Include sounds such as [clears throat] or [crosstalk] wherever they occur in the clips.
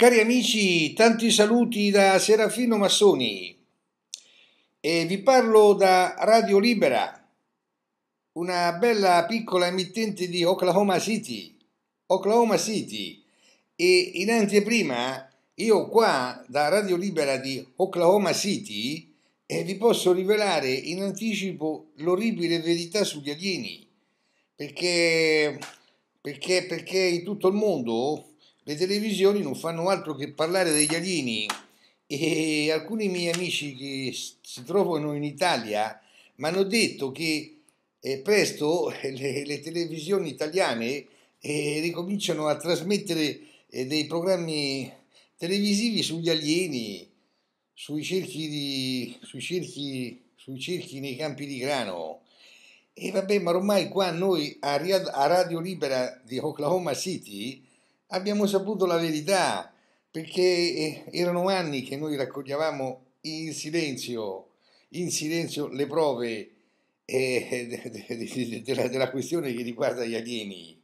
Cari amici, tanti saluti da Serafino Massoni e vi parlo da Radio Libera, una bella piccola emittente di Oklahoma City, Oklahoma City e in anteprima io qua da Radio Libera di Oklahoma City eh, vi posso rivelare in anticipo l'orribile verità sugli alieni perché, perché, perché in tutto il mondo le televisioni non fanno altro che parlare degli alieni e alcuni miei amici che si trovano in Italia mi hanno detto che eh, presto [laughs] le, le, televisioni italiane eh, ricominciano a trasmettere eh, dei programmi televisivi sugli alieni, sui cerchi, di, sui, cerchi, sui cerchi nei campi di grano. E vabbè, ma ormai qua noi a, a Radio Libera di Oklahoma City abbiamo saputo la verità perché eh, erano anni che noi raccoglievamo in silenzio, in silenzio le prove eh, della, questione che riguarda gli alieni.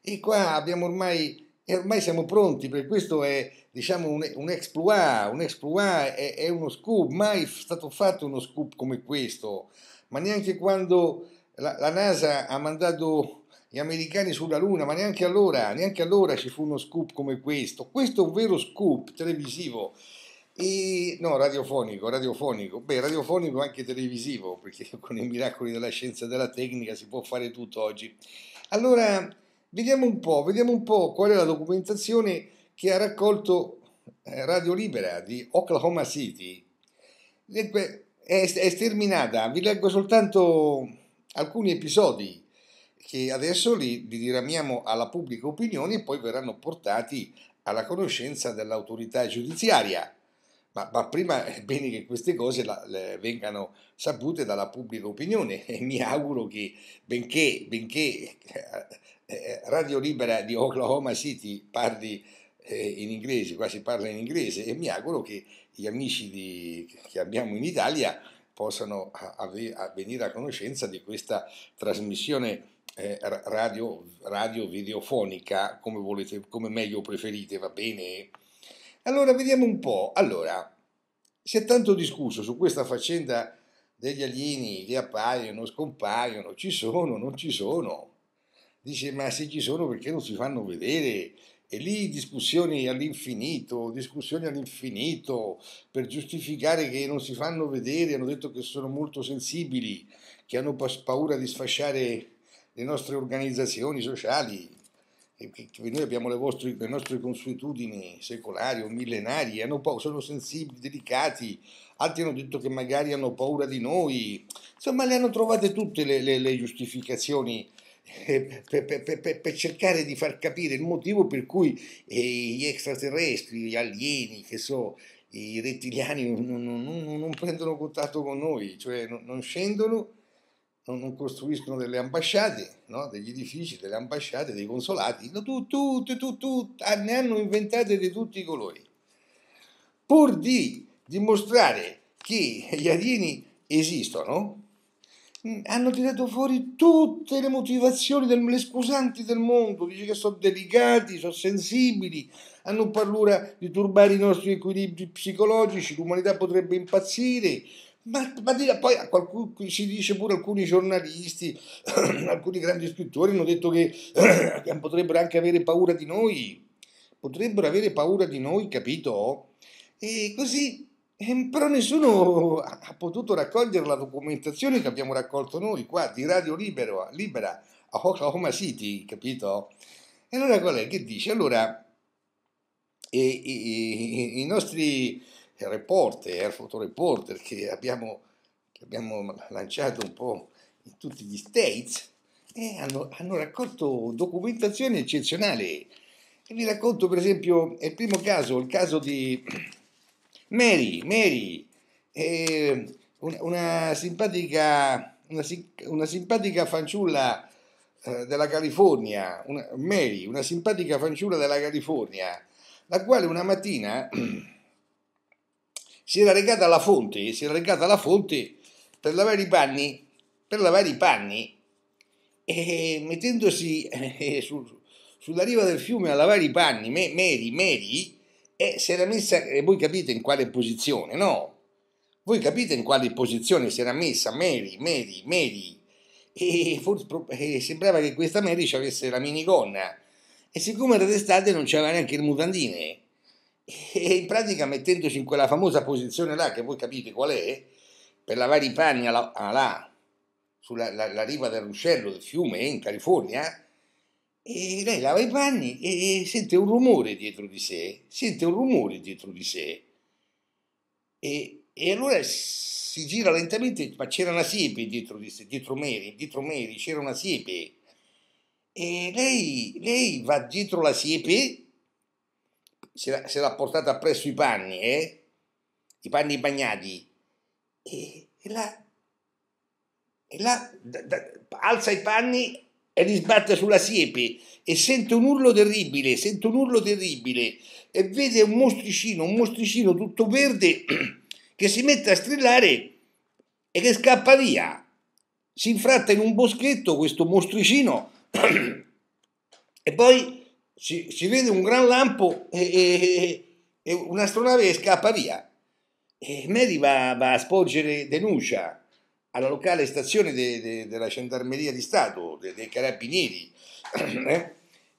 E qua abbiamo ormai, ormai siamo pronti, per questo è diciamo un, un exploit, un exploit è, è uno scoop, mai stato fatto uno scoop come questo, ma neanche quando la, la NASA ha mandato gli americani sulla Luna, ma neanche allora, neanche allora ci fu uno scoop come questo. Questo è un vero scoop televisivo. E, no, radiofonico, radiofonico, beh, radiofonico anche televisivo, perché [laughs] con i miracoli della scienza e della tecnica si può fare tutto oggi. Allora, vediamo un po', vediamo un po' qual è la documentazione che ha raccolto eh, Radio Libera di Oklahoma City. È sterminata, vi leggo soltanto alcuni episodi che adesso li, li diramiamo alla pubblica opinione e poi verranno portati alla conoscenza dell'autorità giudiziaria. Ma, ma, prima è bene che queste cose la, le, vengano sapute dalla pubblica opinione [laughs] e mi auguro che, benché, benché eh, eh, Radio Libera di Oklahoma City parli eh, in inglese, quasi parla in inglese, e mi auguro che gli amici di, che abbiamo in Italia possano ave, venire a conoscenza di questa trasmissione eh, radio, radio, videofonica, come, volete, come meglio preferite, va bene? Allora, vediamo un po'. Allora, si è tanto discusso su questa faccenda degli alieni che appaiono, scompaiono, ci sono, non ci sono. Dice, ma se ci sono perché non si fanno vedere? E lì discussioni all'infinito, discussioni all'infinito per giustificare che non si fanno vedere, hanno detto che sono molto sensibili, che hanno paura di sfasciare le nostre organizzazioni sociali, noi abbiamo le, vostre, le nostre consuetudini secolari o millenarie, paura, sono sensibili, delicati, altri hanno detto che magari hanno paura di noi, insomma le hanno trovate tutte le, le, le giustificazioni eh, per, per, per, per, cercare di far capire il motivo per cui eh, gli extraterrestri, gli alieni, che so, i rettiliani non, non, non, non prendono contatto con noi, cioè non scendono non, non costruiscono delle ambasciate, no? degli edifici, delle ambasciate, dei consolati, no, tu, tu, tu, tu, ah, ne hanno inventate di tutti i colori, pur di dimostrare che gli alieni esistono, mm, hanno tirato fuori tutte le motivazioni, delle scusanti del mondo, dice che sono delicati, sono sensibili, hanno paura di turbare i nostri equilibri psicologici, l'umanità potrebbe impazzire, ma, ma poi qualcuno, si dice pure alcuni giornalisti, [clears throat] alcuni grandi scrittori hanno detto che, [clears throat] che potrebbero anche avere paura di noi, potrebbero avere paura di noi, capito? E così, ehm, però nessuno ha potuto raccogliere la documentazione che abbiamo raccolto noi qua di Radio Libero, Libera a Oklahoma City, capito? E allora qual è che dice? Allora, e, e, i nostri reporter, al fotoreporter che abbiamo, che abbiamo lanciato un po' in tutti gli States, e hanno, hanno, raccolto documentazione eccezionale. E vi racconto per esempio il primo caso, il caso di [clears throat] Mary, Mary eh, una, una, simpatica, una, una simpatica fanciulla eh, della California, una, Mary, una simpatica fanciulla della California, la quale una mattina [clears throat] si era recata alla fonte, si era recata alla fonte per lavare i panni, per lavare i panni, e mettendosi eh, su, sulla riva del fiume a lavare i panni, me, Mary, Mary, eh, si era messa, e eh, voi capite in quale posizione, no? Voi capite in quale posizione si era messa Mary, Mary, Mary, e forse, eh, sembrava che questa Mary ci avesse la minigonna, e siccome era d'estate non c'era neanche il mutandine, e in pratica mettendoci in quella famosa posizione là che voi capite qual è per lavare i panni alla, là sulla la, la riva del ruscello del fiume in California e lei lava i panni e sente un rumore dietro di sé sente un rumore dietro di sé e, e allora si gira lentamente ma c'era una siepe dietro di sé dietro Mary dietro Mary c'era una siepe e lei, lei va dietro la siepe se l'ha portata presso i panni, eh? i panni bagnati, e, e là, e là da, da, alza i panni e li sbatte sulla siepe e sente un urlo terribile, sente un urlo terribile e vede un mostricino, un mostricino tutto verde [clears throat] che si mette a strillare e che scappa via. Si infratta in un boschetto questo mostricino [clears throat] e poi si, si vede un gran lampo e, e, e un'astronave scappa via. E Mary va, va, a sporgere denuncia alla locale stazione de, de, della gendarmeria di Stato, de, dei carabinieri. [clears throat]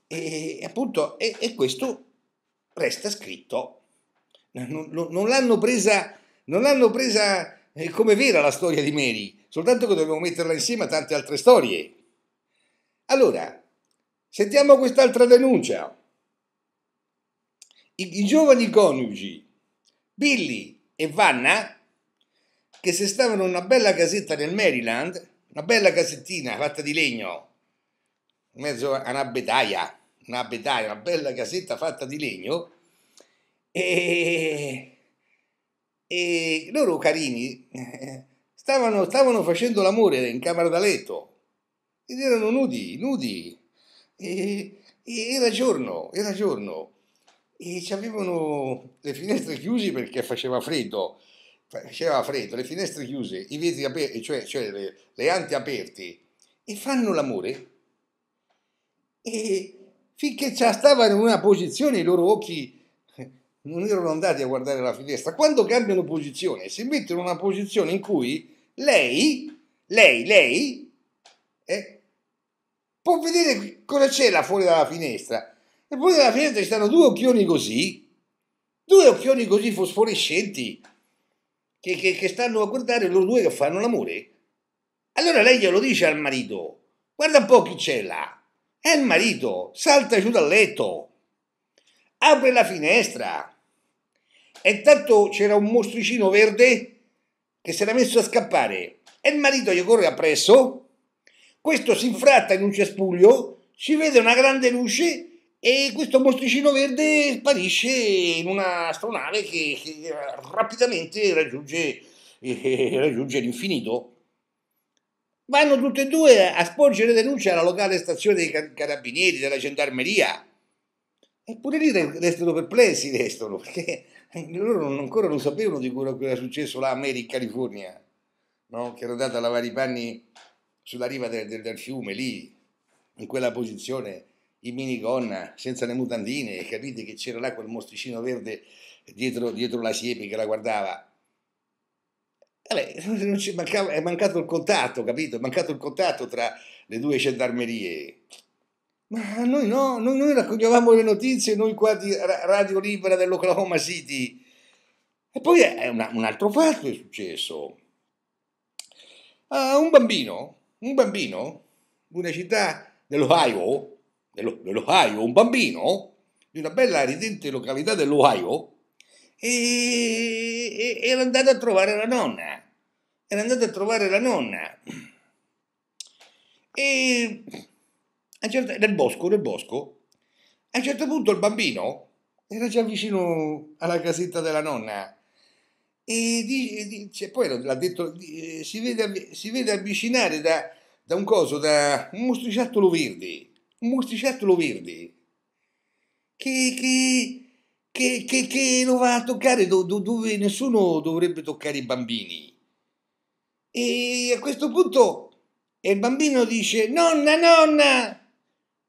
Eh? e, appunto, e, e, questo resta scritto. Non, non, non, l'hanno presa, non l'hanno presa eh, come vera la storia di Mary, soltanto che dobbiamo metterla insieme a tante altre storie. Allora, Sentiamo quest'altra denuncia. I, I, giovani coniugi Billy e Vanna, che si stavano in una bella casetta nel Maryland, una bella casettina fatta di legno, in mezzo a una betaia, una betaia, una bella casetta fatta di legno, e, e loro carini stavano, stavano facendo l'amore in camera da letto ed erano nudi, nudi e, e era giorno, era giorno. E ci avevano le finestre chiuse perché faceva freddo, faceva freddo, le finestre chiuse, i vetri aperti, cioè, cioè le, le ante aperte, e fanno l'amore. E finché ci stavano in una posizione i loro occhi non erano andati a guardare la finestra. Quando cambiano posizione, si mettono in una posizione in cui lei, lei, lei, eh, può vedere cosa c'è là fuori dalla finestra. E poi dalla finestra ci stanno due occhioni così, due occhioni così fosforescenti, che, che, che stanno a guardare loro due che fanno l'amore. Allora lei glielo dice al marito, guarda un po' chi c'è là. E il marito, salta giù dal letto, apre la finestra. E intanto c'era un mostricino verde che si era messo a scappare e il marito gli corre appresso questo si infratta in un cespuglio, si vede una grande luce e questo mostricino verde sparisce in un'astronave che, che rapidamente raggiunge, eh, eh raggiunge l'infinito. Vanno tutti e due a sporgere denuncia alla locale stazione dei carabinieri, della gendarmeria. Eppure lì restano perplessi, restano, perché [laughs] loro non, ancora non sapevano di quello che era successo là a me in California, no? che era andata a lavare i panni sulla riva del, del, del fiume, lì, in quella posizione, in minigonna, senza le mutandine, capite che c'era là quel mostricino verde dietro, dietro la siepe che la guardava. Vabbè, [laughs] mancava, è mancato il contatto, capito? È mancato il contatto tra le due gendarmerie. Ma noi no, noi, noi raccoglievamo le notizie, noi qua di Radio Libera dell'Oklahoma City. E poi è una, un altro fatto è successo. Uh, un bambino un bambino di una città dell'Ohio, dell'Ohio, un bambino di una bella ridente località dell'Ohio, e, era andato a trovare la nonna. Era andato a trovare la nonna. E certo, nel bosco, nel bosco, a un certo punto il bambino era già vicino alla casetta della nonna e dice, poi l'ha detto, eh, si vede, si vede avvicinare da, da, un coso, da un mostriciattolo verde, un mostriciattolo verde, che, che, che, che, che lo va a toccare do, do, dove nessuno dovrebbe toccare i bambini. E a questo punto il bambino dice, nonna, nonna,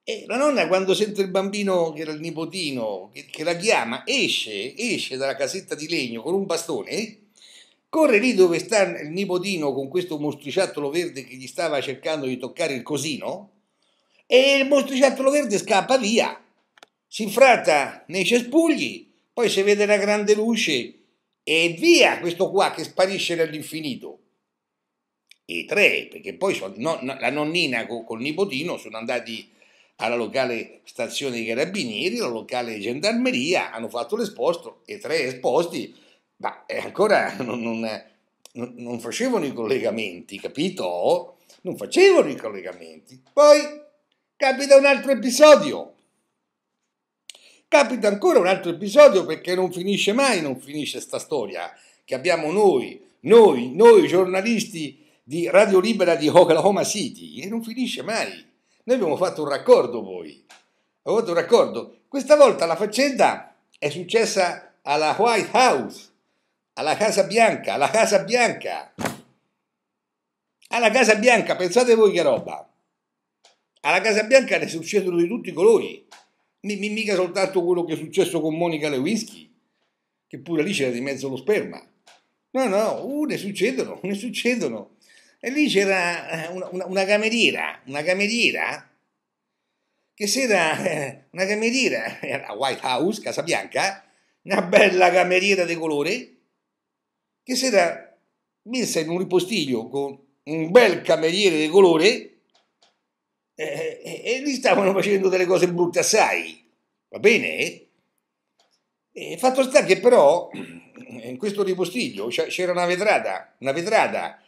e la nonna quando sente il bambino, che era il nipotino, che, che la chiama, esce, esce dalla casetta di legno con un bastone, corre lì dove sta il nipotino con questo mostriciattolo verde che gli stava cercando di toccare il cosino, e il mostriciattolo verde scappa via, si infratta nei cespugli, poi si vede la grande luce e via questo qua che sparisce nell'infinito. E tre, perché poi sono, no, la nonnina con, col nipotino sono andati alla locale stazione dei carabinieri, alla locale gendarmeria, hanno fatto l'esposto e tre esposti, ma eh, ancora non, non, non facevano i collegamenti, capito? Non facevano i collegamenti. Poi capita un altro episodio. Capita ancora un altro episodio perché non finisce mai, non finisce sta storia che abbiamo noi, noi, noi giornalisti di Radio Libera di Oklahoma City e non finisce mai noi abbiamo fatto un raccordo voi. Abbiamo fatto un raccordo. Questa volta la faccenda è successa alla White House, alla Casa Bianca, alla Casa Bianca. Alla Casa Bianca, pensate voi che roba. Alla Casa Bianca ne succedono di tutti i colori. Mi, mi, mica soltanto quello che è successo con Monica Lewinsky, che pure lì c'era di mezzo lo sperma. No, no, uh, ne succedono, ne succedono. E lì c'era eh, una, una, una cameriera, una cameriera, che si era, eh, una cameriera, [laughs] era White House, Casa Bianca, una bella cameriera di colore, che si era messa in un ripostiglio con un bel cameriere di colore, e, eh, e, e lì stavano facendo delle cose brutte assai, va bene? E fatto sta che però [clears throat] in questo ripostiglio c'era una vetrata, una vetrata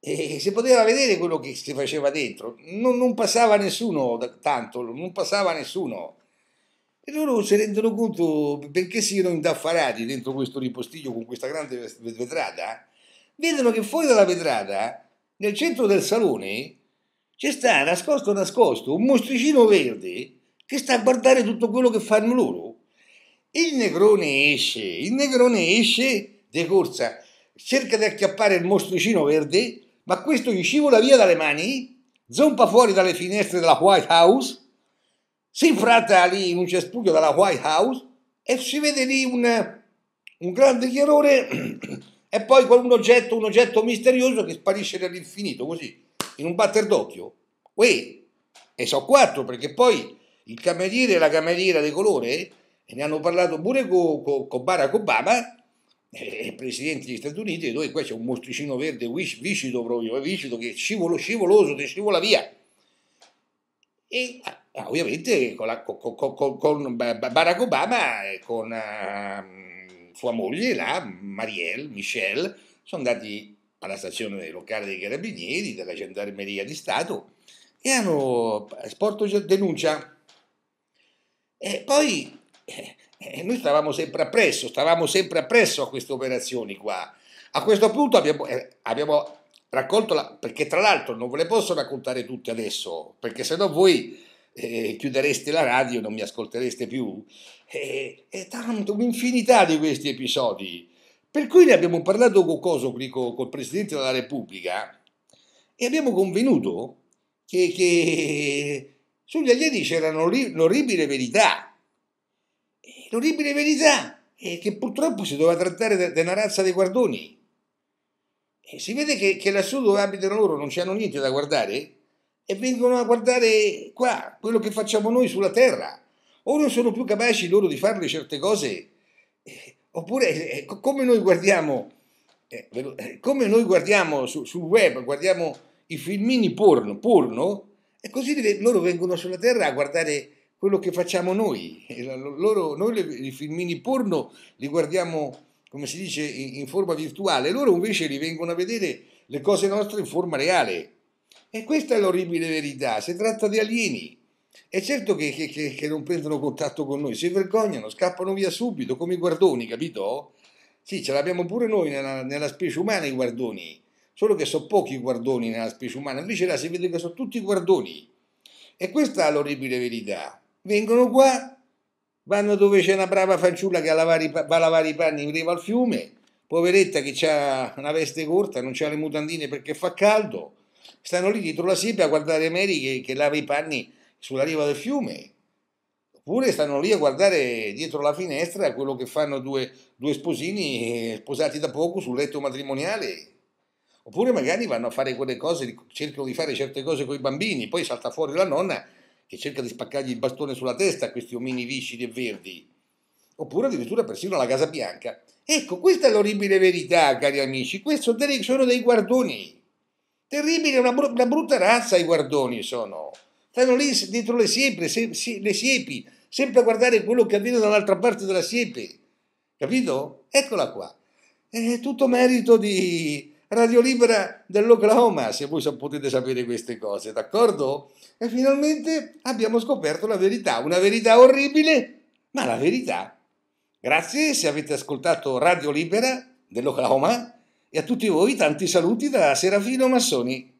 e si poteva vedere quello che si faceva dentro, non, non passava nessuno tanto, non passava nessuno. E loro si rendono conto perché siano indaffarati dentro questo ripostiglio con questa grande vetrata, vedono che fuori dalla vetrata, nel centro del salone, c'è sta nascosto nascosto un mostricino verde che sta a guardare tutto quello che fanno loro. Il negrone esce, il negrone esce di corsa, cerca di acchiappare il mostricino verde ma questo gli scivola via dalle mani, zompa fuori dalle finestre della White House, si infratta lì in un cespuglio della White House e si vede lì un, un grande chiarore [clears throat] e poi un oggetto, un oggetto misterioso che sparisce nell'infinito, così, in un batter d'occhio. Uè, e so quattro perché poi il cameriere e la cameriera di colore, e ne hanno parlato pure con co, co Barack Obama, è eh, eh, presidente degli Stati Uniti e dove qua c'è un mostricino verde viscido proprio, eh, viscido che scivolo, scivoloso, che scivola via. E ah, ah ovviamente con, la, con, con, con, Barack Obama e con uh, sua moglie, la Marielle, Michelle, sono andati alla stazione locale dei carabinieri, della gendarmeria di Stato e hanno sporto denuncia. E poi... Eh, e eh, noi stavamo sempre appresso, stavamo sempre appresso a queste operazioni qua. A questo punto abbiamo, eh, abbiamo raccolto, la, perché tra l'altro non ve le posso raccontare tutte adesso, perché se no voi eh, chiudereste la radio e non mi ascoltereste più. E, eh, e tanto, un'infinità di questi episodi. Per cui ne abbiamo parlato con Coso, con, con il Presidente della Repubblica, e abbiamo convenuto che, che sugli alieni c'era un'orribile verità l'orribile verità è che purtroppo si doveva trattare di una razza dei guardoni. E si vede che, che lassù dove abitano loro non c'hanno niente da guardare e vengono a guardare qua, quello che facciamo noi sulla terra. O non sono più capaci loro di fare certe cose, eh, oppure eh, eh come noi guardiamo, eh, eh, come noi guardiamo su, sul web, guardiamo i filmini porno, porno e così loro vengono sulla terra a guardare quello che facciamo noi. Loro, noi i filmini porno li guardiamo, come si dice, in, in forma virtuale, loro invece li vengono a vedere le cose nostre in forma reale. E questa è l'orribile verità, si tratta di alieni. È certo che, che, che, non prendono contatto con noi, si vergognano, scappano via subito, come i guardoni, capito? Sì, ce l'abbiamo pure noi nella, nella specie umana i guardoni, solo che sono pochi i guardoni nella specie umana, invece là si vede che sono tutti guardoni. E questa è l'orribile verità vengono qua, vanno dove c'è una brava fanciulla che a lavare, va a lavare i panni in riva al fiume, poveretta che ha una veste corta, non ha le mutandine perché fa caldo, stanno lì dietro la siepe a guardare Mary che, che lava i panni sulla riva del fiume, oppure stanno lì a guardare dietro la finestra quello che fanno due, due sposini eh, sposati da poco sul letto matrimoniale. Oppure magari vanno a fare quelle cose, cercano di fare certe cose con i bambini, poi salta fuori la nonna che cerca di spaccargli il bastone sulla testa a questi omini viscidi e verdi, oppure addirittura persino la Casa Bianca. Ecco, questa è l'orribile verità, cari amici, questi sono dei guardoni. Terribile, una, br- una brutta razza i guardoni sono. Stanno lì dietro le siepi, se- se- le siepi, sempre a guardare quello che avviene dall'altra parte della siepe. Capito? Eccola qua. È tutto merito di, Radio Libera dell'Oklahoma, se voi potete sapere queste cose, d'accordo? E finalmente abbiamo scoperto la verità, una verità orribile, ma la verità. Grazie se avete ascoltato Radio Libera dell'Oklahoma e a tutti voi tanti saluti da Serafino Massoni.